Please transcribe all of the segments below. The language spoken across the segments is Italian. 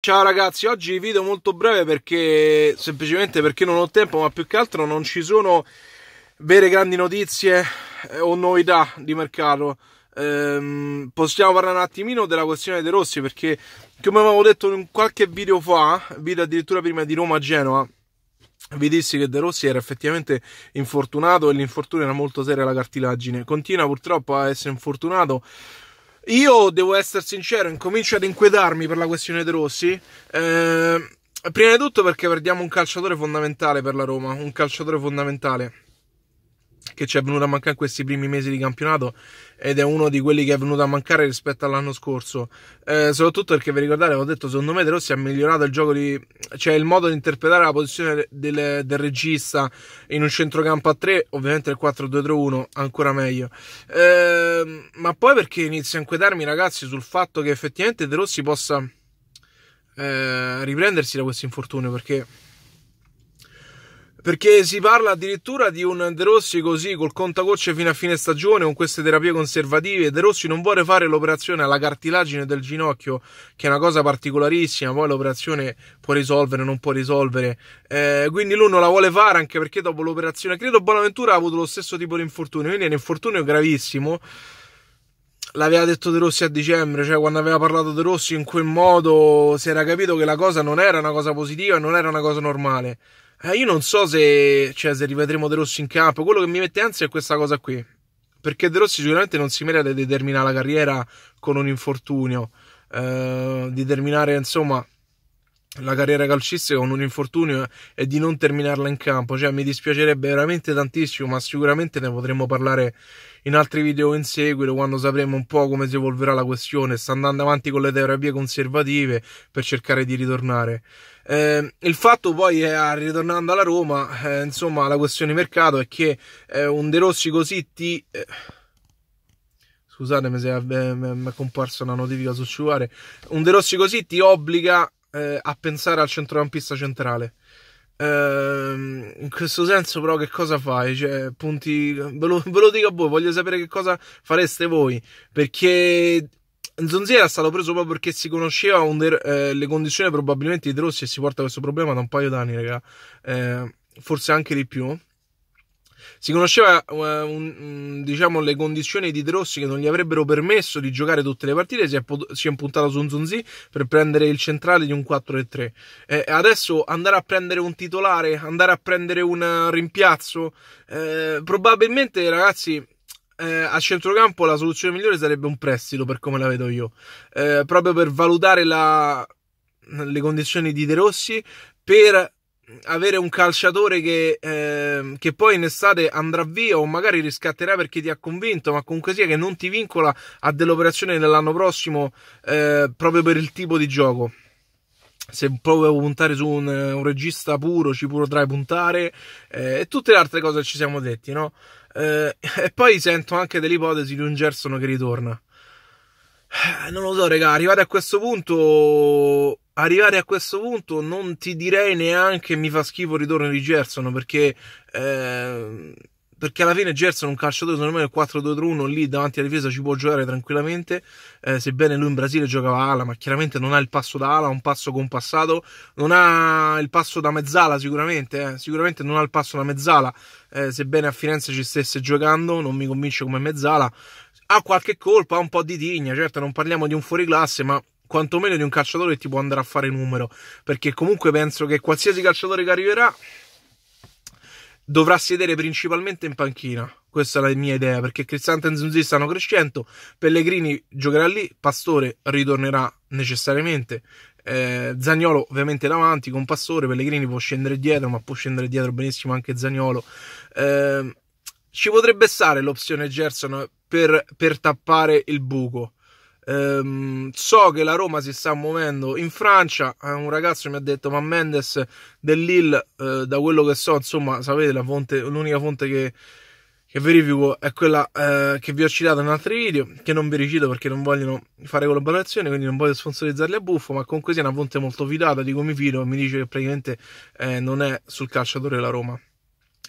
Ciao ragazzi, oggi video molto breve perché semplicemente perché non ho tempo, ma più che altro non ci sono vere grandi notizie eh, o novità di mercato. Ehm, possiamo parlare un attimino della questione dei Rossi perché come avevo detto in qualche video fa, video addirittura prima di Roma a Genova, vi dissi che De Rossi era effettivamente infortunato e l'infortunio era molto serio alla cartilagine. Continua purtroppo a essere infortunato io devo essere sincero, incomincio ad inquietarmi per la questione De Rossi. Eh, prima di tutto perché perdiamo un calciatore fondamentale per la Roma, un calciatore fondamentale che ci è venuto a mancare in questi primi mesi di campionato ed è uno di quelli che è venuto a mancare rispetto all'anno scorso. Eh, soprattutto perché vi ricordate, avevo detto, secondo me De Rossi ha migliorato il gioco di, c'è cioè, il modo di interpretare la posizione del, del regista in un centrocampo a 3, ovviamente il 4-2-3-1 ancora meglio. Eh, ma poi perché inizio a inquietarmi ragazzi sul fatto che effettivamente De Rossi possa eh, riprendersi da questo infortunio perché perché si parla addirittura di un De Rossi così col contagocce fino a fine stagione con queste terapie conservative. De Rossi non vuole fare l'operazione alla cartilagine del ginocchio, che è una cosa particolarissima. Poi l'operazione può risolvere, non può risolvere. Eh, quindi lui non la vuole fare anche perché dopo l'operazione, credo Bonaventura ha avuto lo stesso tipo di infortunio, quindi è un infortunio gravissimo l'aveva detto De Rossi a dicembre, cioè quando aveva parlato De Rossi in quel modo si era capito che la cosa non era una cosa positiva, non era una cosa normale. Eh, io non so se, cioè, se rivedremo De Rossi in campo. Quello che mi mette ansia è questa cosa qui. Perché De Rossi sicuramente non si merita di terminare la carriera con un infortunio. Eh, di terminare, insomma, la carriera calcistica con un infortunio e di non terminarla in campo. Cioè, mi dispiacerebbe veramente tantissimo, ma sicuramente ne potremo parlare in altri video in seguito, quando sapremo un po' come si evolverà la questione. Sta andando avanti con le terapie conservative per cercare di ritornare. Eh, il fatto poi è, ritornando alla Roma, eh, insomma, la questione mercato è che eh, un De Rossi così ti eh, scusatemi se mi è comparsa una notifica su Sciuare, un De Rossi così ti obbliga eh, a pensare al centrocampista centrale. Ehm, in questo senso, però, che cosa fai? Cioè, punti. Ve lo, ve lo dico a voi, voglio sapere che cosa fareste voi. Perché Zonzi era stato preso proprio perché si conosceva under, eh, le condizioni probabilmente di Rossi e si porta questo problema da un paio d'anni, raga. Eh, forse anche di più. Si conosceva uh, un, diciamo, le condizioni di De Rossi che non gli avrebbero permesso di giocare tutte le partite. Si è, pot- si è impuntato su un Zunzi per prendere il centrale di un 4-3. Eh, adesso andare a prendere un titolare, andare a prendere un rimpiazzo, eh, probabilmente ragazzi. Eh, a centrocampo la soluzione migliore sarebbe un prestito per come la vedo io, eh, proprio per valutare la, le condizioni di De Rossi, per avere un calciatore che, eh, che, poi in estate andrà via o magari riscatterà perché ti ha convinto, ma comunque sia che non ti vincola a delle operazioni dell'anno prossimo eh, proprio per il tipo di gioco. Se proprio puntare su un, un regista puro, ci potrai puntare eh, e tutte le altre cose che ci siamo detti, no? Eh, e poi sento anche dell'ipotesi di un Gerson che ritorna. Eh, non lo so, raga, arrivati a questo punto arrivare a questo punto non ti direi neanche mi fa schifo il ritorno di Gerson perché eh, perché alla fine Gerson un calciatore secondo me del 4-2-3-1 lì davanti alla difesa ci può giocare tranquillamente eh, sebbene lui in Brasile giocava ala ma chiaramente non ha il passo da ala un passo compassato non ha il passo da mezzala sicuramente eh, sicuramente non ha il passo da mezzala eh, sebbene a Firenze ci stesse giocando non mi convince come mezzala ha qualche colpa ha un po' di tigna certo non parliamo di un fuoriclasse ma quantomeno di un calciatore che ti può andare a fare numero, perché comunque penso che qualsiasi calciatore che arriverà dovrà sedere principalmente in panchina. Questa è la mia idea, perché Cristante e Zunzi stanno crescendo, Pellegrini giocherà lì, Pastore ritornerà necessariamente, eh, Zagnolo ovviamente davanti con Pastore, Pellegrini può scendere dietro, ma può scendere dietro benissimo anche Zagnolo. Eh, ci potrebbe stare l'opzione Gerson per, per tappare il buco Ehm, so che la Roma si sta muovendo in Francia. Eh, un ragazzo mi ha detto: Ma Mendes dell'Ill, eh, da quello che so, insomma, sapete, la fonte, l'unica fonte che, che, verifico è quella eh, che vi ho citato in altri video. Che non vi ricito perché non vogliono fare collaborazioni, quindi non voglio sponsorizzarli a buffo. Ma comunque sia una fonte molto fidata di come mi fido. Mi dice che praticamente eh, non è sul calciatore la Roma.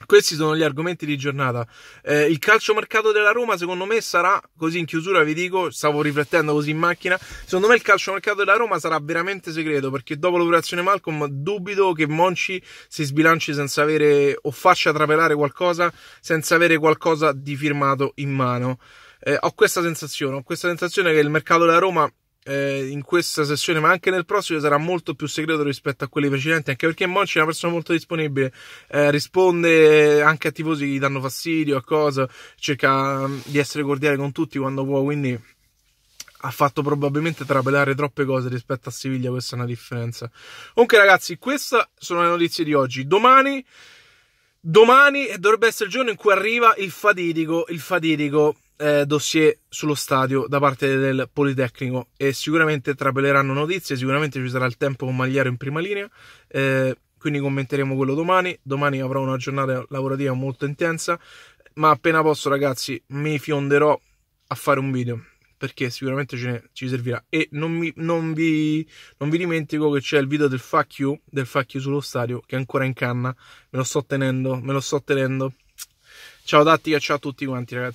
Questi sono gli argomenti di giornata. Eh, il calciomercato della Roma, secondo me, sarà così in chiusura, vi dico, stavo riflettendo così in macchina. Secondo me il calciomercato della Roma sarà veramente segreto, perché dopo l'operazione Malcolm dubito che Monci si sbilanci senza avere o faccia trapelare qualcosa senza avere qualcosa di firmato in mano. Eh, ho questa sensazione, ho questa sensazione che il mercato della Roma eh, in questa sessione, ma anche nel prossimo, sarà molto più segreto rispetto a quelli precedenti, anche perché Monci è una persona molto disponibile, eh, risponde anche a tifosi che gli danno fastidio, a cosa, cerca mm, di essere cordiale con tutti quando può, quindi ha fatto probabilmente trapelare troppe cose rispetto a Siviglia, questa è una differenza. Comunque ragazzi, queste sono le notizie di oggi. Domani... Domani dovrebbe essere il giorno in cui arriva il fatidico, il fatidico eh, dossier sullo stadio da parte del Politecnico e sicuramente trapeleranno notizie, sicuramente ci sarà il tempo con Magliaro in prima linea, eh, quindi commenteremo quello domani, domani avrò una giornata lavorativa molto intensa, ma appena posso ragazzi mi fionderò a fare un video perché sicuramente ce ne, ci servirà e non, mi, non, vi, non vi dimentico che c'è il video del fuck you, del fuck you sullo stadio che è ancora in canna, me lo sto tenendo, me lo sto tenendo. Ciao Tattica, ciao a tutti quanti ragazzi.